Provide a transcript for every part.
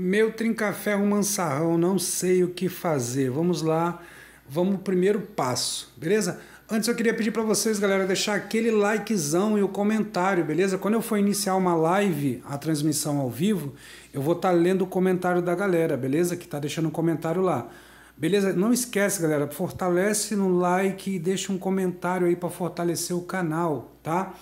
Meu trincaferro é mansarrão, não sei o que fazer. Vamos lá, vamos primeiro passo, beleza? Antes eu queria pedir para vocês, galera, deixar aquele likezão e o comentário, beleza? Quando eu for iniciar uma live, a transmissão ao vivo, eu vou estar tá lendo o comentário da galera, beleza? Que tá deixando um comentário lá. Beleza? Não esquece, galera, fortalece no like e deixa um comentário aí para fortalecer o canal, tá?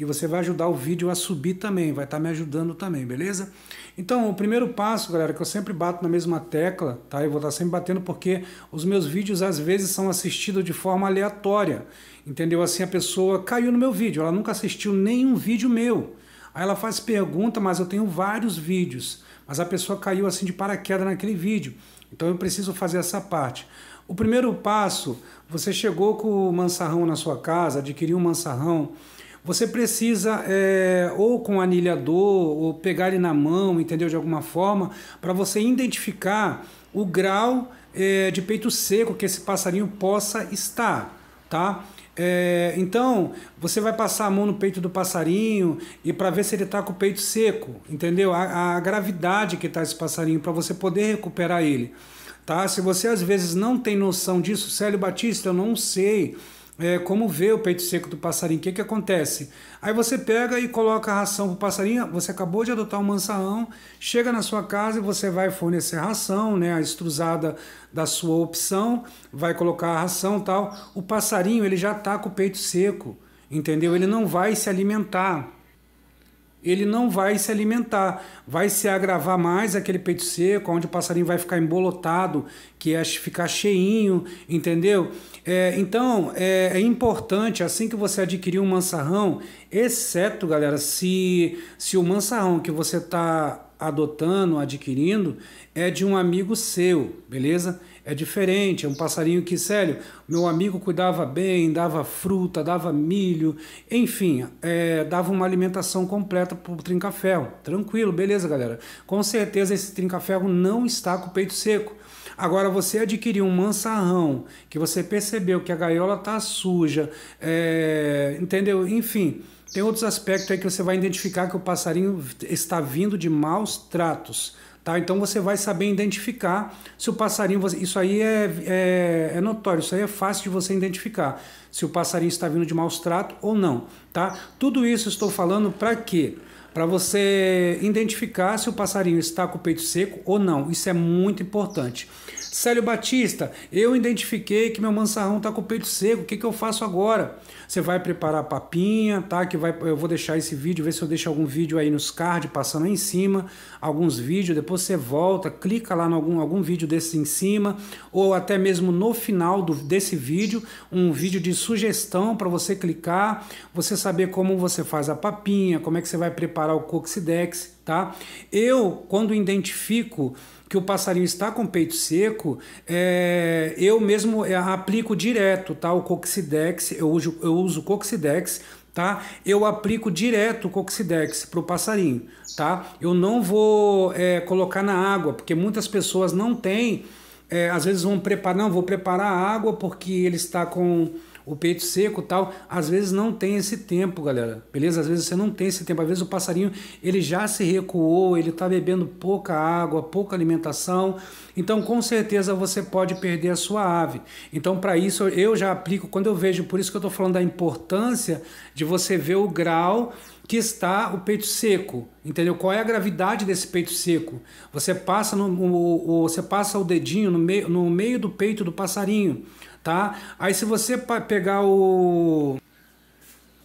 e você vai ajudar o vídeo a subir também, vai estar tá me ajudando também, beleza? Então, o primeiro passo, galera, que eu sempre bato na mesma tecla, tá? Eu vou estar tá sempre batendo porque os meus vídeos às vezes são assistidos de forma aleatória, entendeu? Assim, a pessoa caiu no meu vídeo, ela nunca assistiu nenhum vídeo meu. Aí ela faz pergunta, mas eu tenho vários vídeos, mas a pessoa caiu assim de paraquedas naquele vídeo. Então eu preciso fazer essa parte. O primeiro passo, você chegou com o mansarrão na sua casa, adquiriu um mansarrão, você precisa é, ou com anilhador ou pegar ele na mão, entendeu? De alguma forma, para você identificar o grau é, de peito seco que esse passarinho possa estar, tá? É, então, você vai passar a mão no peito do passarinho e para ver se ele está com o peito seco, entendeu? A, a gravidade que está esse passarinho, para você poder recuperar ele. Tá? Se você às vezes não tem noção disso, Célio Batista, eu não sei é, como ver o peito seco do passarinho, o que, que acontece? Aí você pega e coloca a ração para o passarinho, você acabou de adotar um mansaão, chega na sua casa e você vai fornecer a ração, né, a estruzada da sua opção, vai colocar a ração tal. O passarinho ele já está com o peito seco, entendeu? Ele não vai se alimentar ele não vai se alimentar, vai se agravar mais aquele peito seco, onde o passarinho vai ficar embolotado, que é ficar cheinho, entendeu? É, então é, é, importante assim que você adquirir um mansarrão, exceto galera, se se o mansarrão que você está adotando, adquirindo, é de um amigo seu, beleza? É diferente, é um passarinho que, sério, meu amigo cuidava bem, dava fruta, dava milho, enfim, é, dava uma alimentação completa para o Tranquilo, beleza, galera? Com certeza esse trincaferro não está com o peito seco Agora, você adquiriu um mansarrão, que você percebeu que a gaiola tá suja, é, entendeu? Enfim, tem outros aspectos aí que você vai identificar que o passarinho está vindo de maus tratos. Tá? Então você vai saber identificar se o passarinho. Isso aí é, é, é, notório, isso aí é fácil de você identificar se o passarinho está vindo de maus tratos ou não. Tá? Tudo isso estou falando para quê? para você identificar se o passarinho está com o peito seco ou não. Isso é muito importante. Célio Batista, eu identifiquei que meu mansarrão está com o peito seco, o que, que eu faço agora? Você vai preparar a papinha, tá? Que vai, eu vou deixar esse vídeo, ver se eu deixo algum vídeo aí nos cards, passando aí em cima, alguns vídeos, depois você volta, clica lá em algum, algum vídeo desse em cima, ou até mesmo no final do, desse vídeo, um vídeo de sugestão para você clicar, você saber como você faz a papinha, como é que você vai preparar o Coxidex, tá? Eu, quando identifico que o passarinho está com o peito seco, é, eu mesmo é, aplico direto, tá? O Coxidex, eu uso, eu uso Coxidex, tá? Eu aplico direto o Coxidex para o passarinho, tá? Eu não vou é, colocar na água, porque muitas pessoas não têm, é, às vezes vão preparar, não, vou preparar a água porque ele está com o peito seco tal, às vezes não tem esse tempo, galera. Beleza? Às vezes você não tem esse tempo. Às vezes o passarinho ele já se recuou, ele está bebendo pouca água, pouca alimentação. Então, com certeza você pode perder a sua ave. Então, para isso eu já aplico quando eu vejo, por isso que eu estou falando da importância de você ver o grau que está o peito seco, entendeu? Qual é a gravidade desse peito seco? Você passa no, o, o, você passa o dedinho no meio, no meio do peito do passarinho, tá? Aí se você pegar o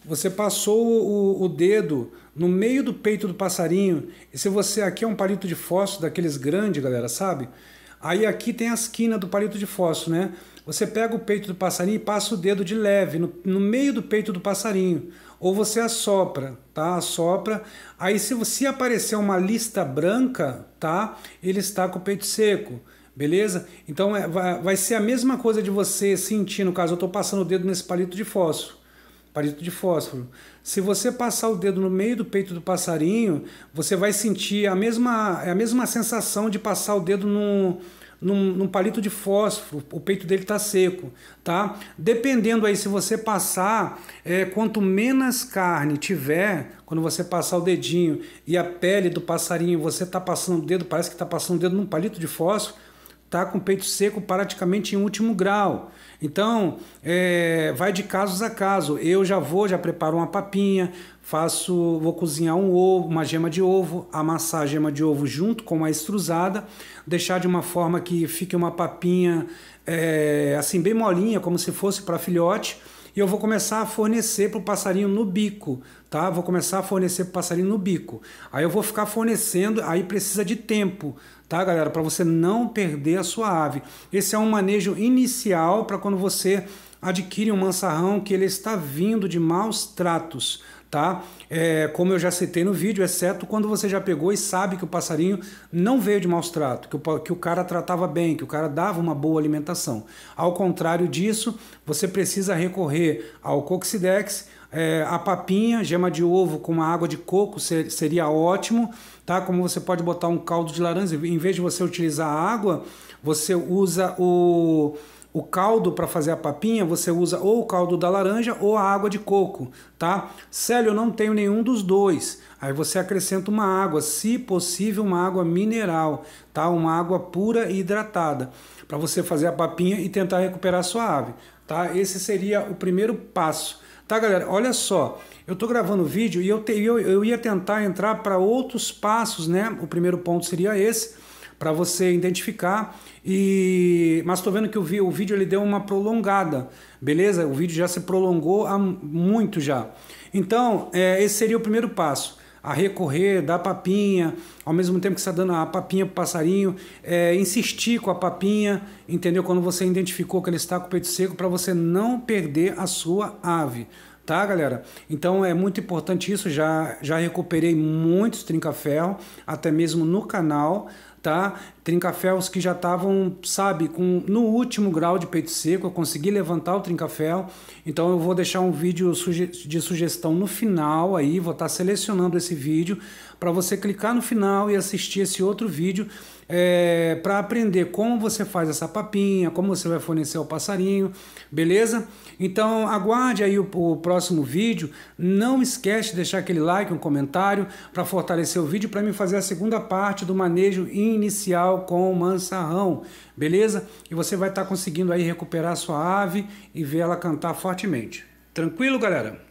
você passou o, o dedo no meio do peito do passarinho, e se você aqui é um palito de fósforo daqueles grandes, galera, sabe? Aí aqui tem a esquina do palito de fósforo, né? Você pega o peito do passarinho e passa o dedo de leve no, no meio do peito do passarinho. Ou você assopra, tá? Assopra. Aí se, você aparecer uma lista branca, tá? Ele está com o peito seco. Beleza? Então é, vai, vai ser a mesma coisa de você sentir, no caso, eu estou passando o dedo nesse palito de fósforo. Palito de fósforo. Se você passar o dedo no meio do peito do passarinho, você vai sentir a mesma, é a mesma sensação de passar o dedo num, num, num palito de fósforo, o peito dele está seco, tá? Dependendo aí, se você passar, é, quanto menos carne tiver, quando você passar o dedinho e a pele do passarinho, você está passando o dedo, parece que está passando o dedo num palito de fósforo, está com o peito seco praticamente em último grau. Então, é, vai de casos a caso. Eu já vou, já preparo uma papinha, faço, vou cozinhar um ovo, uma gema de ovo, amassar a gema de ovo junto com a extrusada, deixar de uma forma que fique uma papinha é, assim bem molinha, como se fosse para filhote e eu vou começar a fornecer para o passarinho no bico, tá? Vou começar a fornecer para o passarinho no bico. Aí eu vou ficar fornecendo, aí precisa de tempo, tá, galera? Para você não perder a sua ave. Esse é um manejo inicial para quando você adquire um mansarrão que ele está vindo de maus tratos tá? É, como eu já citei no vídeo, exceto quando você já pegou e sabe que o passarinho não veio de maus trato, que o, que o cara tratava bem, que o cara dava uma boa alimentação. Ao contrário disso, você precisa recorrer ao Coxidex, é, a papinha, gema de ovo com uma água de coco ser, seria ótimo, tá? Como você pode botar um caldo de laranja, em vez de você utilizar a água, você usa o o caldo para fazer a papinha, você usa ou o caldo da laranja ou a água de coco, tá? Célio, eu não tenho nenhum dos dois. Aí você acrescenta uma água, se possível, uma água mineral, tá? Uma água pura e hidratada, para você fazer a papinha e tentar recuperar a sua ave, tá? Esse seria o primeiro passo. Tá, galera? Olha só, eu tô gravando o vídeo e eu, te, eu, eu ia tentar entrar para outros passos, né? O primeiro ponto seria esse para você identificar. E mas estou vendo que o, vídeo ele deu uma prolongada, beleza? O vídeo já se prolongou há muito já. Então é, esse seria o primeiro passo a recorrer, dar papinha, ao mesmo tempo que você está dando a papinha para o passarinho, é, insistir com a papinha, entendeu? Quando você identificou que ele está com o peito seco, para você não perder a sua ave, tá, galera? Então é muito importante isso, já, já recuperei muitos trinca-ferro, até mesmo no canal, tá? Trincaféus que já estavam, sabe, com no último grau de peito seco, eu consegui levantar o trincaféu. Então eu vou deixar um vídeo suge de sugestão no final aí, vou estar tá selecionando esse vídeo para você clicar no final e assistir esse outro vídeo é, para aprender como você faz essa papinha, como você vai fornecer o passarinho, beleza? Então aguarde aí o, o próximo vídeo. Não esquece de deixar aquele like, um comentário para fortalecer o vídeo para me fazer a segunda parte do manejo em inicial com o mansarrão, beleza? E você vai estar tá conseguindo aí recuperar sua ave e ver ela cantar fortemente. Tranquilo, galera?